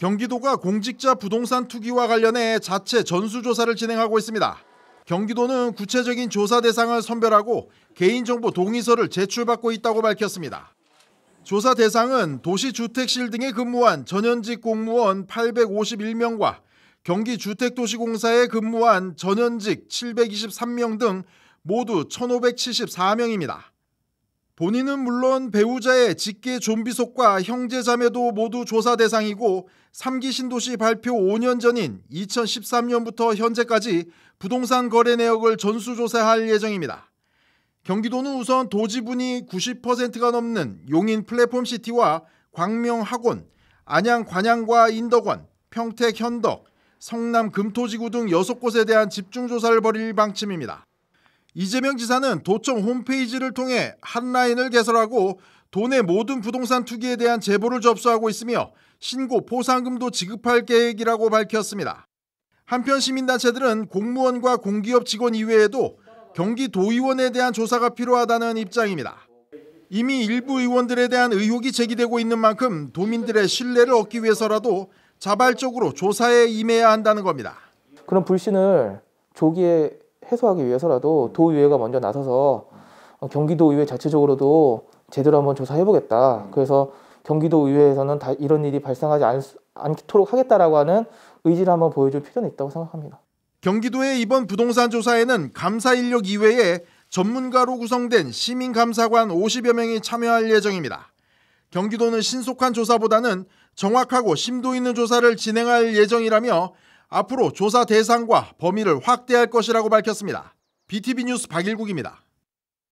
경기도가 공직자 부동산 투기와 관련해 자체 전수조사를 진행하고 있습니다. 경기도는 구체적인 조사 대상을 선별하고 개인정보 동의서를 제출받고 있다고 밝혔습니다. 조사 대상은 도시주택실 등에 근무한 전현직 공무원 851명과 경기주택도시공사에 근무한 전현직 723명 등 모두 1,574명입니다. 본인은 물론 배우자의 직계 좀비속과 형제자매도 모두 조사 대상이고 3기 신도시 발표 5년 전인 2013년부터 현재까지 부동산 거래 내역을 전수조사할 예정입니다. 경기도는 우선 도지분이 90%가 넘는 용인 플랫폼시티와 광명 학원, 안양 관양과 인덕원, 평택 현덕, 성남 금토지구 등 6곳에 대한 집중조사를 벌일 방침입니다. 이재명 지사는 도청 홈페이지를 통해 핫라인을 개설하고 돈의 모든 부동산 투기에 대한 제보를 접수하고 있으며 신고 포상금도 지급할 계획이라고 밝혔습니다. 한편 시민단체들은 공무원과 공기업 직원 이외에도 경기도의원에 대한 조사가 필요하다는 입장입니다. 이미 일부 의원들에 대한 의혹이 제기되고 있는 만큼 도민들의 신뢰를 얻기 위해서라도 자발적으로 조사에 임해야 한다는 겁니다. 그런 불신을 조기에 해소하기 위해서라도 도의회가 먼저 나서서 어, 경기도의회 자체적으로도 제대로 한번 조사해보겠다. 음. 그래서 경기도의회에서는 다 이런 일이 발생하지 않, 않도록 하겠다라고 하는 의지를 한번 보여줄 필요는 있다고 생각합니다. 경기도의 이번 부동산 조사에는 감사 인력 이외에 전문가로 구성된 시민감사관 50여 명이 참여할 예정입니다. 경기도는 신속한 조사보다는 정확하고 심도 있는 조사를 진행할 예정이라며 앞으로 조사 대상과 범위를 확대할 것이라고 밝혔습니다. BTV 뉴스 박일국입니다.